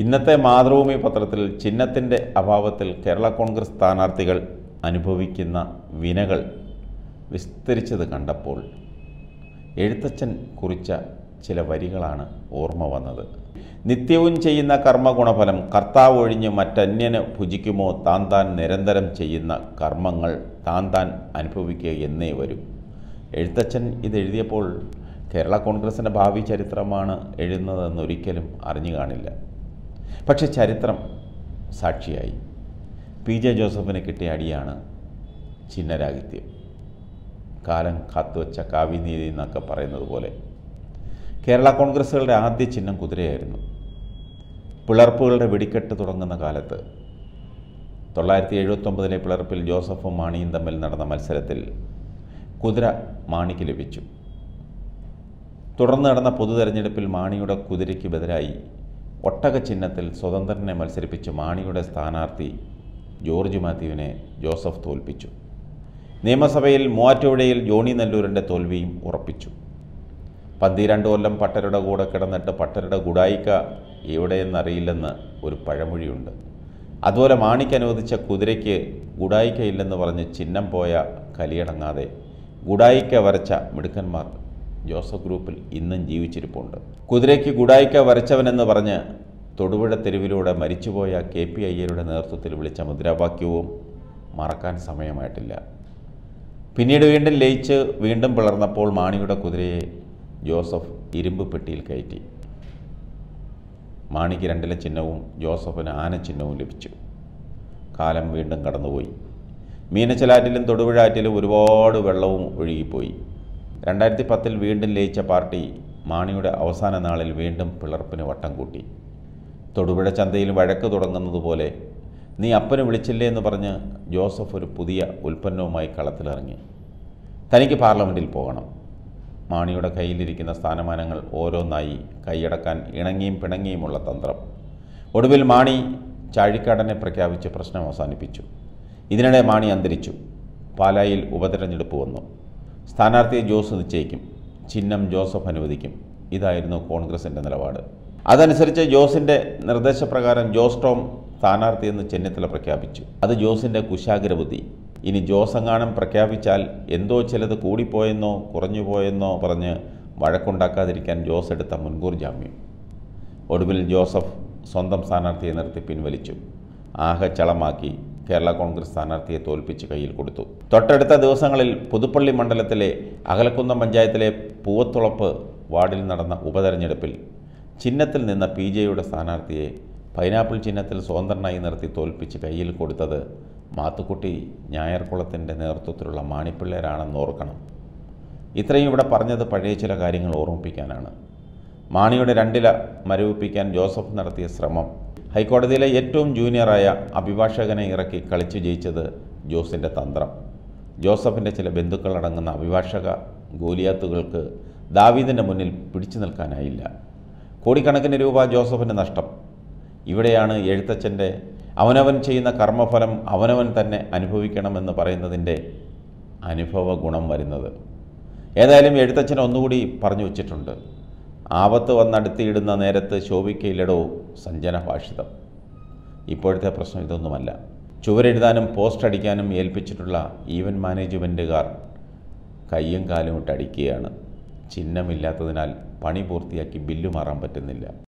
ഇന്നത്തെ മാതൃഭൂമി പത്രത്തിൽ ചിഹ്നത്തിൻ്റെ അഭാവത്തിൽ കേരള കോൺഗ്രസ് സ്ഥാനാർത്ഥികൾ അനുഭവിക്കുന്ന വിനകൾ വിസ്തരിച്ചത് കണ്ടപ്പോൾ എഴുത്തച്ഛൻ കുറിച്ച ചില വരികളാണ് ഓർമ്മ വന്നത് നിത്യവും ചെയ്യുന്ന കർമ്മഗുണഫലം കർത്താവ് ഒഴിഞ്ഞ് മറ്റന്യന് ഭുജിക്കുമോ താൻ താൻ നിരന്തരം ചെയ്യുന്ന കർമ്മങ്ങൾ താൻ താൻ അനുഭവിക്കുക എന്നേ വരും എഴുത്തച്ഛൻ ഇതെഴുതിയപ്പോൾ കേരള കോൺഗ്രസിൻ്റെ ഭാവി ചരിത്രമാണ് എഴുതുന്നതെന്നൊരിക്കലും അറിഞ്ഞു കാണില്ല പക്ഷെ ചരിത്രം സാക്ഷിയായി പി ജെ ജോസഫിന് കിട്ടിയ അടിയാണ് ചിഹ്നരാഹിത്യം കാലം കാത്തുവച്ച കാവ്യനീതി എന്നൊക്കെ പറയുന്നത് പോലെ കേരള കോൺഗ്രസ്സുകളുടെ ആദ്യ ചിഹ്നം കുതിരയായിരുന്നു പിളർപ്പുകളുടെ വെടിക്കെട്ട് തുടങ്ങുന്ന കാലത്ത് തൊള്ളായിരത്തി എഴുപത്തൊമ്പതിലെ പിളർപ്പിൽ ജോസഫും മാണിയും തമ്മിൽ നടന്ന മത്സരത്തിൽ കുതിര മാണിക്ക് ലഭിച്ചു തുടർന്ന് നടന്ന പൊതു തെരഞ്ഞെടുപ്പിൽ മാണിയുടെ കുതിരയ്ക്ക് ബദലായി ഒട്ടക ചിഹ്നത്തിൽ സ്വതന്ത്രനെ മത്സരിപ്പിച്ച് മാണിയുടെ സ്ഥാനാർത്ഥി ജോർജ് മാത്യുവിനെ ജോസഫ് തോൽപ്പിച്ചു നിയമസഭയിൽ മൂവാറ്റുപുഴയിൽ ജോണി നെല്ലൂരിൻ്റെ തോൽവിയും ഉറപ്പിച്ചു പന്തിരണ്ട് കൊല്ലം പട്ടരുടെ കൂടെ കിടന്നിട്ട് പട്ടരുടെ ഗുഡായിക്ക എവിടെയെന്നറിയില്ലെന്ന് ഒരു പഴമൊഴിയുണ്ട് അതുപോലെ മാണിക്ക് അനുവദിച്ച കുതിരയ്ക്ക് ഗുഡായിക്കയില്ലെന്ന് പറഞ്ഞ് ചിഹ്നം പോയ കലിയടങ്ങാതെ ഗുഡായിക്ക വരച്ച മിടുക്കന്മാർ ജോസഫ് ഗ്രൂപ്പിൽ ഇന്നും ജീവിച്ചിരിപ്പുണ്ട് കുതിരയ്ക്ക് ഗുഡായിക്ക വരച്ചവനെന്ന് പറഞ്ഞ് തൊടുപുഴ തെരുവിലൂടെ മരിച്ചുപോയ കെ പി അയ്യരുടെ നേതൃത്വത്തിൽ വിളിച്ച മുദ്രാവാക്യവും മറക്കാൻ സമയമായിട്ടില്ല പിന്നീട് വീണ്ടും ലയിച്ച് വീണ്ടും പിളർന്നപ്പോൾ മാണിയുടെ കുതിരയെ ജോസഫ് ഇരുമ്പ് പെട്ടിയിൽ കയറ്റി മാണിക്ക് രണ്ടില ചിഹ്നവും ജോസഫിന് ആന ചിഹ്നവും ലഭിച്ചു കാലം വീണ്ടും കടന്നുപോയി മീനച്ചലാറ്റിലും തൊടുപുഴാറ്റിലും ഒരുപാട് വെള്ളവും ഒഴുകിപ്പോയി രണ്ടായിരത്തി പത്തിൽ വീണ്ടും ലയിച്ച പാർട്ടി മാണിയുടെ അവസാന നാളിൽ വീണ്ടും പിളർപ്പിന് വട്ടം കൂട്ടി തൊടുപുഴ ചന്തയിൽ വഴക്ക് തുടങ്ങുന്നതുപോലെ നീ അപ്പനെ വിളിച്ചില്ലേ എന്ന് പറഞ്ഞ് ജോസഫ് ഒരു പുതിയ ഉൽപ്പന്നവുമായി കളത്തിലിറങ്ങി തനിക്ക് പാർലമെൻറ്റിൽ പോകണം മാണിയുടെ കയ്യിലിരിക്കുന്ന സ്ഥാനമാനങ്ങൾ ഓരോന്നായി കൈയടക്കാൻ ഇണങ്ങിയും പിണങ്ങിയുമുള്ള തന്ത്രം ഒടുവിൽ മാണി ചാഴിക്കാടനെ പ്രഖ്യാപിച്ച് പ്രശ്നം അവസാനിപ്പിച്ചു ഇതിനിടെ മാണി അന്തരിച്ചു പാലായിൽ ഉപതെരഞ്ഞെടുപ്പ് വന്നു സ്ഥാനാർത്ഥിയെ ജോസ് നിശ്ചയിക്കും ചിഹ്നം ജോസഫ് അനുവദിക്കും ഇതായിരുന്നു കോൺഗ്രസിൻ്റെ നിലപാട് അതനുസരിച്ച് ജോസിൻ്റെ നിർദ്ദേശപ്രകാരം ജോസ് ടോം സ്ഥാനാർത്ഥിയെന്ന് ചെന്നിത്തല പ്രഖ്യാപിച്ചു അത് ജോസിൻ്റെ കുശാഗ്രബുദ്ധി ഇനി ജോസങ്ങാനം പ്രഖ്യാപിച്ചാൽ എന്തോ ചിലത് കൂടിപ്പോയെന്നോ കുറഞ്ഞുപോയെന്നോ പറഞ്ഞ് വഴക്കുണ്ടാക്കാതിരിക്കാൻ ജോസ് എടുത്ത മുൻകൂർ ജാമ്യം ഒടുവിൽ ജോസഫ് സ്വന്തം സ്ഥാനാർത്ഥിയെ നിർത്തി പിൻവലിച്ചു ആകെ ചളമാക്കി കേരള കോൺഗ്രസ് സ്ഥാനാർത്ഥിയെ തോൽപ്പിച്ച് കയ്യിൽ കൊടുത്തു തൊട്ടടുത്ത ദിവസങ്ങളിൽ പുതുപ്പള്ളി മണ്ഡലത്തിലെ അകലക്കുന്നം പഞ്ചായത്തിലെ പൂവത്തുളപ്പ് വാർഡിൽ നടന്ന ഉപതെരഞ്ഞെടുപ്പിൽ ചിഹ്നത്തിൽ നിന്ന പി ജെയുടെ സ്ഥാനാർത്ഥിയെ പൈനാപ്പിൾ ചിഹ്നത്തിൽ സ്വതന്ത്രനായി നിർത്തി തോൽപ്പിച്ച് കയ്യിൽ കൊടുത്തത് മാത്തുക്കുട്ടി ഞായർക്കുളത്തിൻ്റെ നേതൃത്വത്തിലുള്ള മാണിപ്പിള്ളേരാണെന്ന് ഓർക്കണം ഇത്രയും ഇവിടെ പറഞ്ഞത് പഴയ ചില കാര്യങ്ങൾ ഓർമ്മിപ്പിക്കാനാണ് മാണിയുടെ രണ്ടില മരവിപ്പിക്കാൻ ജോസഫ് നടത്തിയ ശ്രമം ഹൈക്കോടതിയിലെ ഏറ്റവും ജൂനിയറായ അഭിഭാഷകനെ ഇറക്കി കളിച്ചു ജയിച്ചത് ജോസിൻ്റെ തന്ത്രം ജോസഫിൻ്റെ ചില അടങ്ങുന്ന അഭിഭാഷക ഗോലിയാത്തുകൾക്ക് ദാവീദിൻ്റെ മുന്നിൽ പിടിച്ചു നിൽക്കാനായില്ല കോടിക്കണക്കിന് രൂപ ജോസഫിൻ്റെ നഷ്ടം ഇവിടെയാണ് എഴുത്തച്ഛൻ്റെ അവനവൻ ചെയ്യുന്ന കർമ്മഫലം അവനവൻ തന്നെ അനുഭവിക്കണമെന്ന് പറയുന്നതിൻ്റെ അനുഭവ ഗുണം വരുന്നത് ഏതായാലും എഴുത്തച്ഛൻ ഒന്നുകൂടി പറഞ്ഞു വച്ചിട്ടുണ്ട് ആപത്ത് വന്നടുത്തിയിടുന്ന നേരത്ത് ശോഭിക്കയില്ലടോ സഞ്ജന ഭാഷിതം ഇപ്പോഴത്തെ പ്രശ്നം ഇതൊന്നുമല്ല ചുവരെഴുതാനും പോസ്റ്റ് അടിക്കാനും ഏൽപ്പിച്ചിട്ടുള്ള ഈവൻറ്റ് മാനേജ്മെൻറ്റുകാർ കയ്യും കാലും ഇട്ടടിക്കുകയാണ് ചിഹ്നമില്ലാത്തതിനാൽ പണി പൂർത്തിയാക്കി ബില്ല് മാറാൻ പറ്റുന്നില്ല